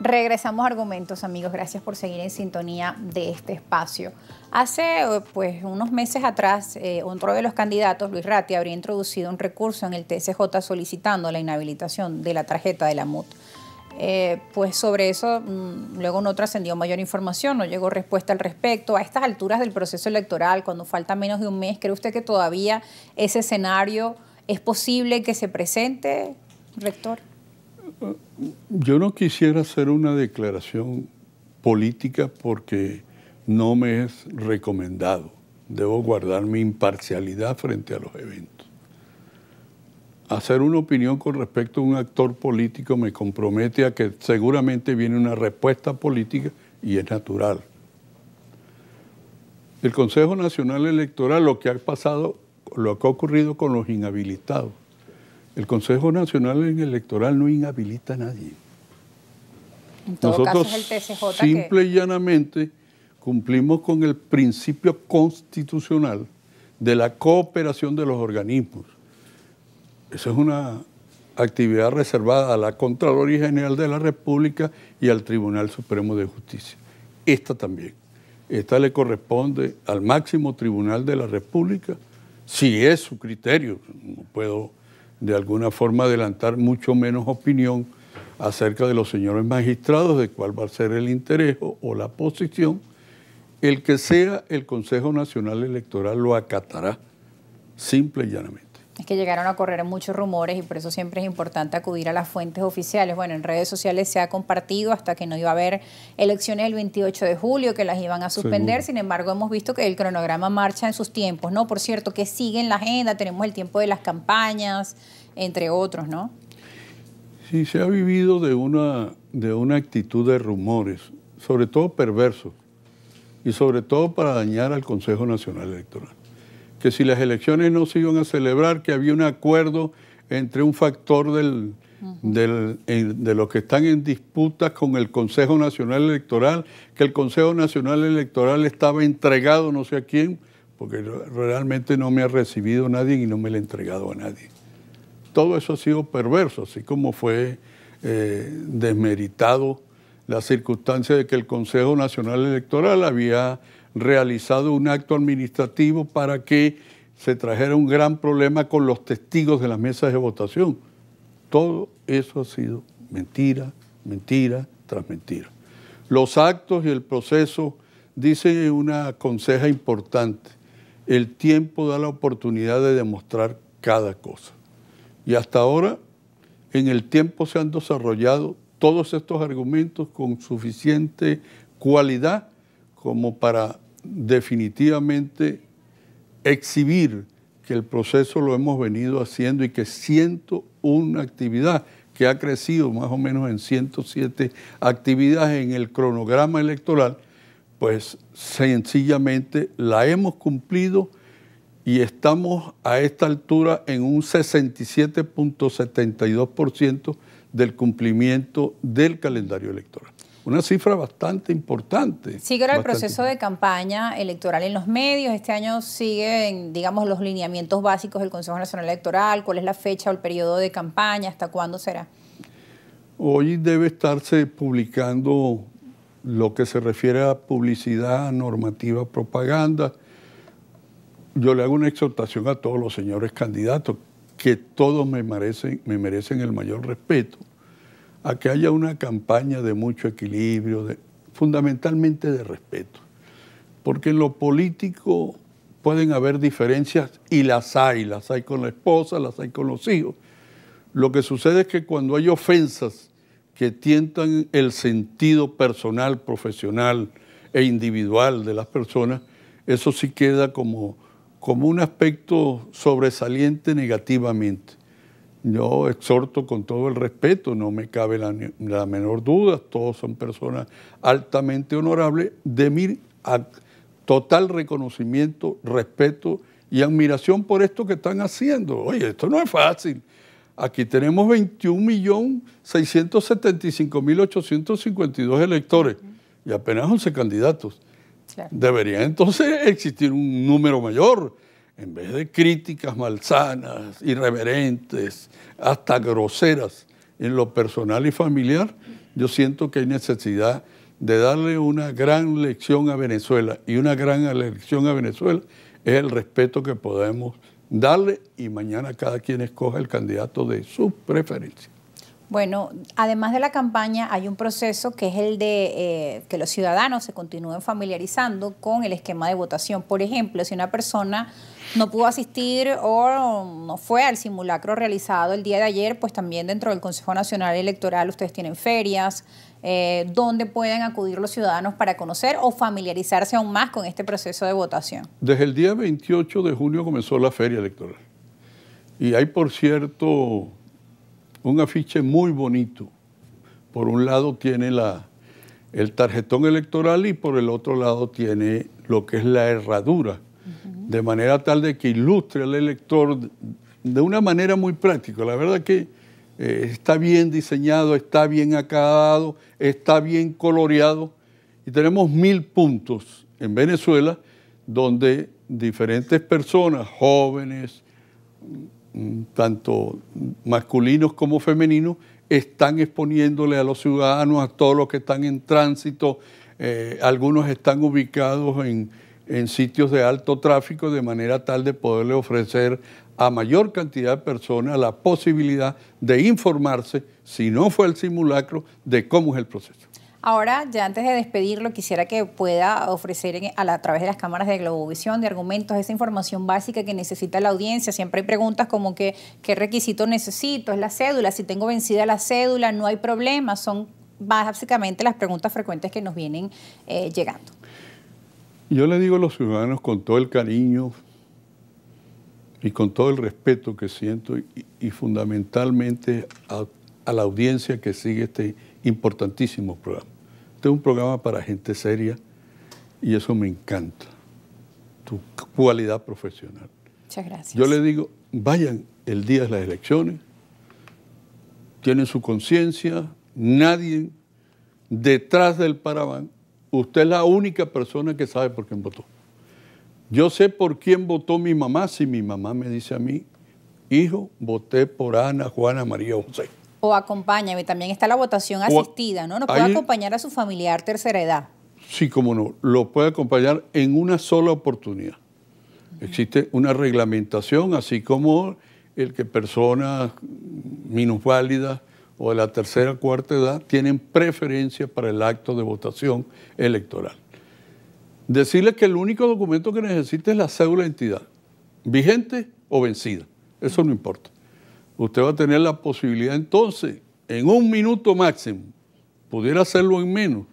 Regresamos a argumentos, amigos. Gracias por seguir en sintonía de este espacio. Hace pues unos meses atrás, eh, otro de los candidatos, Luis Ratti, habría introducido un recurso en el TSJ solicitando la inhabilitación de la tarjeta de la MUT. Eh, pues sobre eso mm, luego no trascendió mayor información, no llegó respuesta al respecto. A estas alturas del proceso electoral, cuando falta menos de un mes, ¿cree usted que todavía ese escenario es posible que se presente, rector? Yo no quisiera hacer una declaración política porque no me es recomendado. Debo guardar mi imparcialidad frente a los eventos hacer una opinión con respecto a un actor político me compromete a que seguramente viene una respuesta política y es natural. El Consejo Nacional Electoral, lo que ha pasado, lo que ha ocurrido con los inhabilitados. El Consejo Nacional Electoral no inhabilita a nadie. Nosotros simple y llanamente cumplimos con el principio constitucional de la cooperación de los organismos. Esa es una actividad reservada a la Contraloría General de la República y al Tribunal Supremo de Justicia. Esta también. Esta le corresponde al máximo tribunal de la República, si es su criterio. No puedo de alguna forma adelantar mucho menos opinión acerca de los señores magistrados, de cuál va a ser el interés o la posición. El que sea el Consejo Nacional Electoral lo acatará, simple y llanamente. Es que llegaron a correr muchos rumores y por eso siempre es importante acudir a las fuentes oficiales. Bueno, en redes sociales se ha compartido hasta que no iba a haber elecciones el 28 de julio, que las iban a suspender. Sin embargo, hemos visto que el cronograma marcha en sus tiempos, ¿no? Por cierto, que sigue en la agenda, tenemos el tiempo de las campañas, entre otros, ¿no? Sí, se ha vivido de una, de una actitud de rumores, sobre todo perversos, y sobre todo para dañar al Consejo Nacional Electoral que si las elecciones no se iban a celebrar, que había un acuerdo entre un factor eh, de los que están en disputa con el Consejo Nacional Electoral, que el Consejo Nacional Electoral estaba entregado no sé a quién, porque realmente no me ha recibido nadie y no me lo ha entregado a nadie. Todo eso ha sido perverso, así como fue eh, desmeritado la circunstancia de que el Consejo Nacional Electoral había realizado un acto administrativo para que se trajera un gran problema con los testigos de las mesas de votación. Todo eso ha sido mentira, mentira tras mentira. Los actos y el proceso, dice una conseja importante, el tiempo da la oportunidad de demostrar cada cosa. Y hasta ahora, en el tiempo se han desarrollado todos estos argumentos con suficiente cualidad como para definitivamente exhibir que el proceso lo hemos venido haciendo y que una actividad que ha crecido más o menos en 107 actividades en el cronograma electoral, pues sencillamente la hemos cumplido y estamos a esta altura en un 67.72% del cumplimiento del calendario electoral una cifra bastante importante. Sigue el proceso de campaña electoral en los medios. Este año siguen, digamos, los lineamientos básicos del Consejo Nacional Electoral. ¿Cuál es la fecha o el periodo de campaña? ¿Hasta cuándo será? Hoy debe estarse publicando lo que se refiere a publicidad, normativa, propaganda. Yo le hago una exhortación a todos los señores candidatos, que todos me merecen, me merecen el mayor respeto a que haya una campaña de mucho equilibrio, fundamentalmente de respeto. Porque en lo político pueden haber diferencias y las hay, las hay con la esposa, las hay con los hijos. Lo que sucede es que cuando hay ofensas que tientan el sentido personal, profesional e individual de las personas, eso sí queda como, como un aspecto sobresaliente negativamente. Yo exhorto con todo el respeto, no me cabe la, menor duda, todos son personas altamente honorables, de mi total reconocimiento, respeto y admiración por esto que están haciendo. Oye, esto no es fácil. Aquí tenemos 21.675.852 electores y apenas 11 candidatos. Debería entonces existir un número mayor en vez de críticas malsanas, irreverentes, hasta groseras en lo personal y familiar, yo siento que hay necesidad de darle una gran lección a Venezuela. Y una gran lección a Venezuela es el respeto que podemos darle y mañana cada quien escoja el candidato de su preferencia. Bueno, además de la campaña hay un proceso que es el de eh, que los ciudadanos se continúen familiarizando con el esquema de votación. Por ejemplo, si una persona no pudo asistir o no fue al simulacro realizado el día de ayer, pues también dentro del Consejo Nacional Electoral ustedes tienen ferias, ¿dónde eh, donde pueden acudir los ciudadanos para conocer o familiarizarse aún más con este proceso de votación. Desde el día 28 de junio comenzó la feria electoral. Y hay, por cierto, un afiche muy bonito. Por un lado tiene la, el tarjetón electoral y por el otro lado tiene lo que es la herradura, de manera tal de que ilustre al elector de una manera muy práctica. La verdad que eh, está bien diseñado, está bien acabado, está bien coloreado y tenemos mil puntos en Venezuela donde diferentes personas, jóvenes, Mm, tanto masculinos como femeninos, están exponiéndole a los ciudadanos, a todos los que están en tránsito. Eh, algunos están ubicados en, en sitios de alto tráfico de manera tal de poderle ofrecer a mayor cantidad de personas la posibilidad de informarse, si no fue el simulacro, de cómo es el proceso. Ahora, ya antes de despedirlo, quisiera que pueda ofrecer a, través de las cámaras de Globovisión, de argumentos, esa información básica que necesita la audiencia. Siempre hay preguntas como ¿qué requisito necesito? ¿Es la cédula? Si tengo vencida la cédula, no hay problema. Son básicamente las preguntas frecuentes que nos vienen eh, llegando. Yo le digo a los ciudadanos con todo el cariño y con todo el respeto que siento y, fundamentalmente a la audiencia que sigue este importantísimo programa este es un programa para gente seria y eso me encanta, tu cualidad profesional. Muchas gracias. Yo le digo, vayan el día de las elecciones, tienen su conciencia, nadie detrás del parabán. usted es la única persona que sabe por quién votó. Yo sé por quién votó mi mamá si mi mamá me dice a mí, hijo, voté por Ana, Juana, María, José. O acompáñame, también está la votación asistida, ¿no? ¿No puede acompañar a su familiar tercera edad. Sí, cómo no, lo puede acompañar en una sola oportunidad. Existe una reglamentación, así como el que personas minusválidas o de la tercera o cuarta edad tienen preferencia para el acto de votación electoral. Decirle que el único documento que necesita es la cédula de entidad, vigente o vencida, eso no importa usted va a tener la posibilidad entonces, en un minuto máximo, pudiera hacerlo en menos.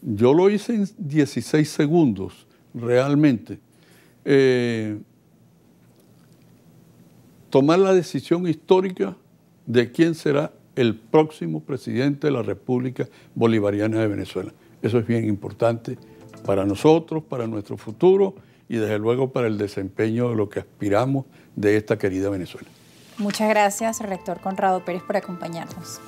Yo lo hice en 16 segundos, realmente. Eh, tomar la decisión histórica de quién será el próximo presidente de la República Bolivariana de Venezuela. Eso es bien importante para nosotros, para nuestro futuro y desde luego para el desempeño de lo que aspiramos de esta querida Venezuela. Muchas gracias, rector Conrado Pérez, por acompañarnos.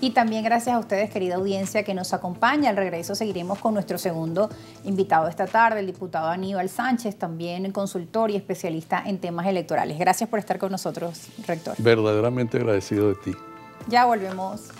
Y también gracias a ustedes, querida audiencia, que nos acompaña. Al regreso seguiremos con nuestro segundo invitado esta tarde, el diputado Aníbal Sánchez, también consultor y especialista en temas electorales. Gracias por estar con nosotros, rector. Verdaderamente agradecido de ti. Ya volvemos.